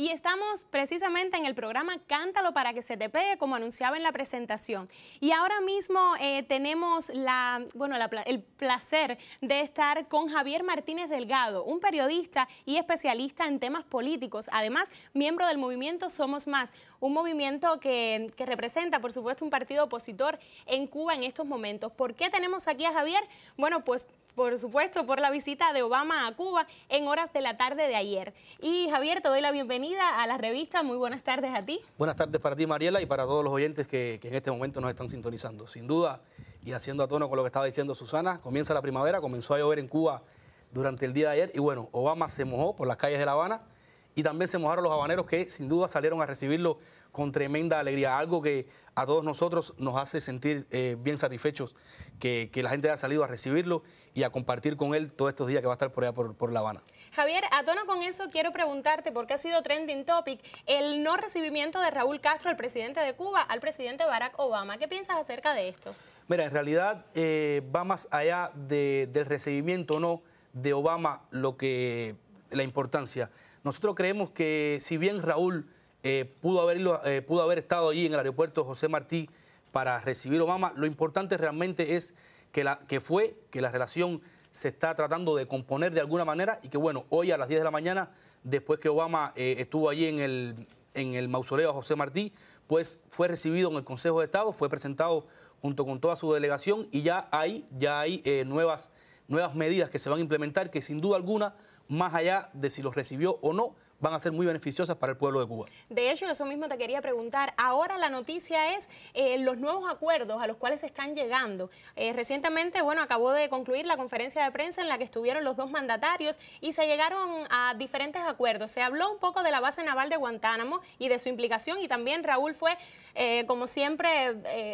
y estamos precisamente en el programa Cántalo para que se te pegue, como anunciaba en la presentación. Y ahora mismo eh, tenemos la, bueno, el placer de estar con Javier Martínez Delgado, un periodista y especialista en temas políticos, además miembro del movimiento Somos Más, un movimiento que, que representa, por supuesto, un partido opositor en Cuba en estos momentos. ¿Por qué tenemos aquí a Javier? Bueno, pues por supuesto, por la visita de Obama a Cuba en horas de la tarde de ayer. Y Javier, te doy la bienvenida a la revista. Muy buenas tardes a ti. Buenas tardes para ti, Mariela, y para todos los oyentes que, en este momento nos están sintonizando. Sin duda, y haciendo a tono con lo que estaba diciendo Susana, comienza la primavera, comenzó a llover en Cuba durante el día de ayer y bueno, Obama se mojó por las calles de La Habana y también se mojaron los habaneros que sin duda salieron a recibirlo con tremenda alegría, algo que a todos nosotros nos hace sentir eh, bien satisfechos que, la gente haya salido a recibirlo y a compartir con él todos estos días que va a estar por allá por, La Habana. Javier, a tono con eso quiero preguntarte, porque ha sido trending topic, el no recibimiento de Raúl Castro, el presidente de Cuba, al presidente Barack Obama. ¿Qué piensas acerca de esto? Mira, en realidad eh, va más allá del recibimiento o no de Obama lo que la importancia. Nosotros creemos que si bien Raúl eh, pudo, haberlo, eh, pudo haber estado allí en el aeropuerto José Martí para recibir a Obama, lo importante realmente es que, la, que fue, que la relación se está tratando de componer de alguna manera y que bueno, hoy a las 10 de la mañana, después que Obama eh, estuvo allí en el, en el mausoleo José Martí, pues fue recibido en el Consejo de Estado, fue presentado junto con toda su delegación y ya hay, ya hay nuevas, nuevas medidas que se van a implementar que sin duda alguna más allá de si los recibió o no, van a ser muy beneficiosas para el pueblo de Cuba. De hecho, eso mismo te quería preguntar. Ahora la noticia es eh, los nuevos acuerdos a los cuales se están llegando. Eh, recientemente, bueno, acabó de concluir la conferencia de prensa en la que estuvieron los dos mandatarios y se llegaron a diferentes acuerdos. Se habló un poco de la base naval de Guantánamo y de su implicación y también Raúl fue, eh, como siempre,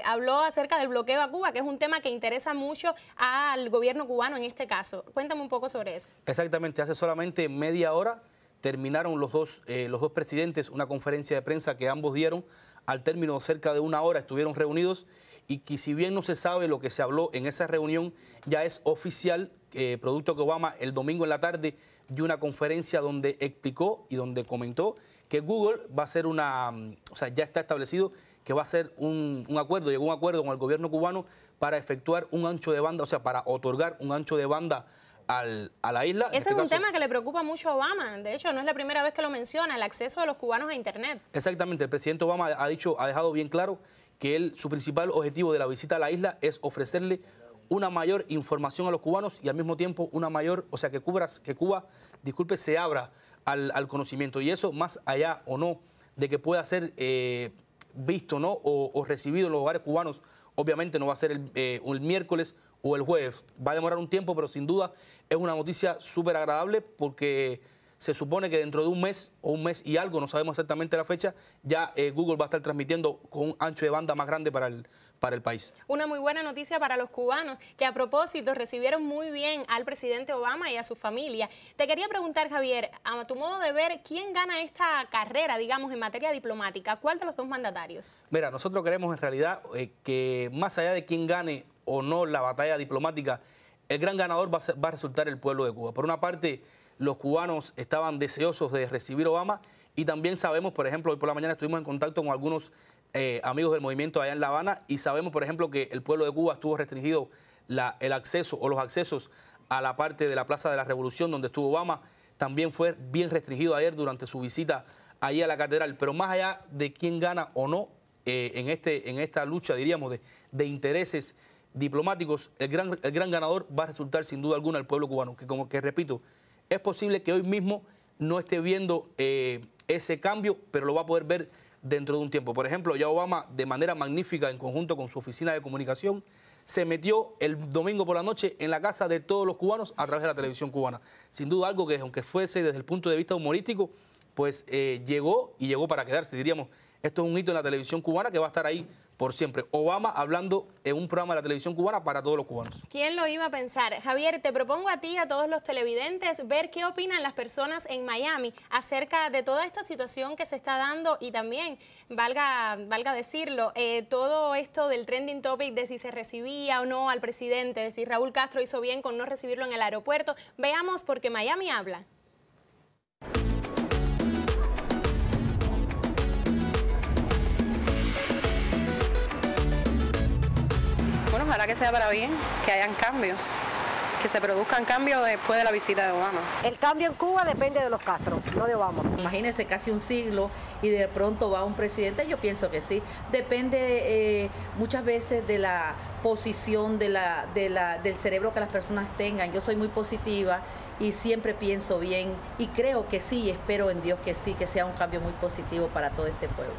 habló acerca del bloqueo a Cuba, que es un tema que interesa mucho al gobierno cubano en este caso. Cuéntame un poco sobre eso. Exactamente, hace solamente media hora terminaron los dos, eh, los dos presidentes una conferencia de prensa que ambos dieron. Al término de cerca de una hora estuvieron reunidos y que si bien no se sabe lo que se habló en esa reunión, ya es oficial, eh, producto que Obama el domingo en la tarde dio una conferencia donde explicó y donde comentó que Google va a ser una, mm, o sea, ya está establecido que va a ser un, acuerdo, llegó un acuerdo con el gobierno cubano para efectuar un ancho de banda, o sea, para otorgar un ancho de banda a la isla. Ese este es un tema que le preocupa mucho a Obama. De hecho, no es la primera vez que lo menciona, el acceso de los cubanos a Internet. Exactamente. El presidente Obama ha dicho, ha dejado bien claro que él, su principal objetivo de la visita a la isla es ofrecerle una mayor información a los cubanos y al mismo tiempo una mayor, o sea, que Cuba, que Cuba disculpe, se abra al, conocimiento. Y eso, más allá o no de que pueda ser eh, visto ¿no? o, o recibido en los hogares cubanos Obviamente no va a ser eh, el, miércoles o el jueves. Va a demorar un tiempo, pero sin duda es una noticia súper agradable porque se supone que dentro de un mes o un mes y algo, no sabemos exactamente la fecha, ya eh, Google va a estar transmitiendo con un ancho de banda más grande para el, para el país. Una muy buena noticia para los cubanos, que a propósito recibieron muy bien al presidente Obama y a su familia. Te quería preguntar, Javier, a tu modo de ver, ¿quién gana esta carrera, digamos, en materia diplomática? ¿Cuál de los dos mandatarios? Mira, nosotros queremos en realidad eh, que más allá de quién gane o no la batalla diplomática, el gran ganador va a resultar el pueblo de Cuba. Por una parte, los cubanos estaban deseosos de recibir Obama y también sabemos, por ejemplo, hoy por la mañana estuvimos en contacto con algunos eh, amigos del movimiento allá en La Habana y sabemos, por ejemplo, que el pueblo de Cuba estuvo restringido el acceso o los accesos a la parte de la Plaza de la Revolución donde estuvo Obama. También fue bien restringido ayer durante su visita ahí a la catedral. Pero más allá de quién gana o no eh, en, este, en esta lucha, diríamos, de, intereses diplomáticos, el gran, el gran ganador va a resultar sin duda alguna el pueblo cubano, que como que repito, es posible que hoy mismo no esté viendo eh, ese cambio, pero lo va a poder ver dentro de un tiempo. Por ejemplo, ya Obama, de manera magnífica, en conjunto con su oficina de comunicación, se metió el domingo por la noche en la casa de todos los cubanos a través de la televisión cubana. Sin duda algo que, aunque fuese desde el punto de vista humorístico, pues eh, llegó y llegó para quedarse, diríamos, esto es un hito en la televisión cubana que va a estar ahí por siempre. Obama hablando en un programa de la televisión cubana para todos los cubanos. ¿Quién lo iba a pensar? Javier, te propongo a ti y a todos los televidentes ver qué opinan las personas en Miami acerca de toda esta situación que se está dando y también, valga, valga decirlo, eh, todo esto del trending topic de si se recibía o no al presidente, de si Raúl Castro hizo bien con no recibirlo en el aeropuerto. Veamos porque Miami habla. Para que sea para bien, que hayan cambios, que se produzcan cambios después de la visita de Obama. El cambio en Cuba depende de los Castro, no de Obama. Imagínense casi un siglo y de pronto va un presidente, yo pienso que sí. Depende eh, muchas veces de la posición del cerebro que las personas tengan. Yo soy muy positiva y siempre pienso bien y creo que sí, espero en Dios que sí, que sea un cambio muy positivo para todo este pueblo.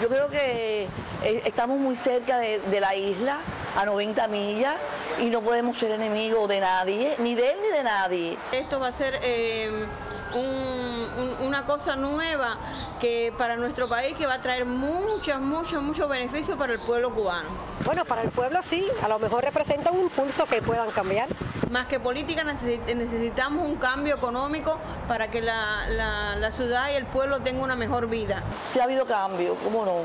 Yo creo que eh, estamos muy cerca de, la isla, a 90 millas, y no podemos ser enemigos de nadie, ni de él ni de nadie. Esto va a ser... Eh, una cosa nueva que para nuestro país que va a traer muchos, muchos, muchos beneficios para el pueblo cubano. Bueno, para el pueblo sí, a lo mejor representa un impulso que puedan cambiar. Más que política necesitamos un cambio económico para que la, ciudad y el pueblo tengan una mejor vida. Sí ha habido cambio, ¿cómo no?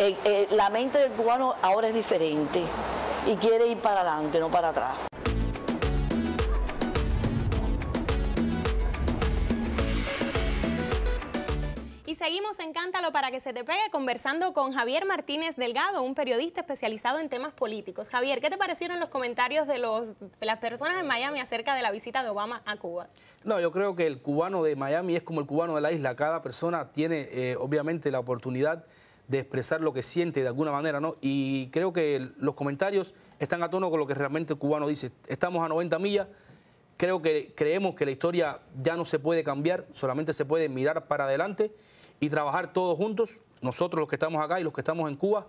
Eh, eh, la mente del cubano ahora es diferente y quiere ir para adelante, no para atrás. seguimos en Cántalo para que se te pegue conversando con Javier Martínez Delgado, un periodista especializado en temas políticos. Javier, ¿qué te parecieron los comentarios de, las personas en Miami acerca de la visita de Obama a Cuba? No, yo creo que el cubano de Miami es como el cubano de la isla. Cada persona tiene eh, obviamente la oportunidad de expresar lo que siente de alguna manera, ¿no? Y creo que los comentarios están a tono con lo que realmente el cubano dice. Estamos a 90 millas, creo que creemos que la historia ya no se puede cambiar, solamente se puede mirar para adelante y trabajar todos juntos, nosotros los que estamos acá y los que estamos en Cuba,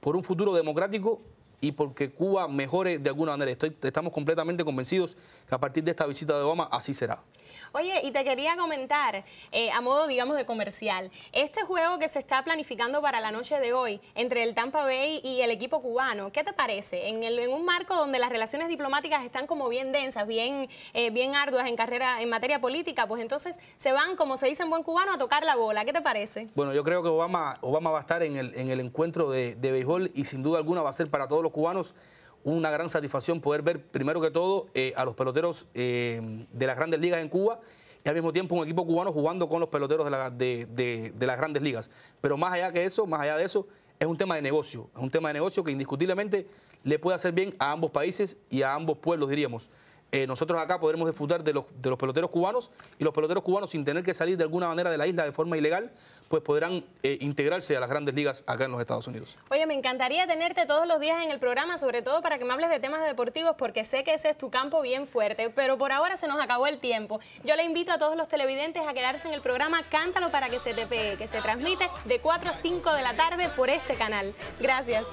por un futuro democrático y porque Cuba mejore de alguna manera. estamos completamente convencidos que a partir de esta visita de Obama así será. Oye, y te quería comentar, eh, a modo, digamos, de comercial, este juego que se está planificando para la noche de hoy entre el Tampa Bay y el equipo cubano, ¿qué te parece? En, el, en un marco donde las relaciones diplomáticas están como bien densas, bien, eh, bien arduas en carrera, en materia política, pues entonces se van, como se dice en buen cubano, a tocar la bola. ¿Qué te parece? Bueno, yo creo que Obama, Obama va a estar en el, en el encuentro de, de béisbol y sin duda alguna va a ser para todos los cubanos una gran satisfacción poder ver, primero que todo, eh, a los peloteros eh, de las grandes ligas en Cuba y al mismo tiempo un equipo cubano jugando con los peloteros de, las grandes ligas. Pero más allá que eso, más allá de eso, es un tema de negocio, es un tema de negocio que indiscutiblemente le puede hacer bien a ambos países y a ambos pueblos, diríamos. Eh, nosotros acá podremos disfrutar de los, de los peloteros cubanos y los peloteros cubanos sin tener que salir de alguna manera de la isla de forma ilegal, pues podrán eh, integrarse a las grandes ligas acá en los Estados Unidos. Oye, me encantaría tenerte todos los días en el programa, sobre todo para que me hables de temas deportivos, porque sé que ese es tu campo bien fuerte, pero por ahora se nos acabó el tiempo. Yo le invito a todos los televidentes a quedarse en el programa Cántalo para que se te pegue, que se transmite de 4 a 5 de la tarde por este canal. Gracias.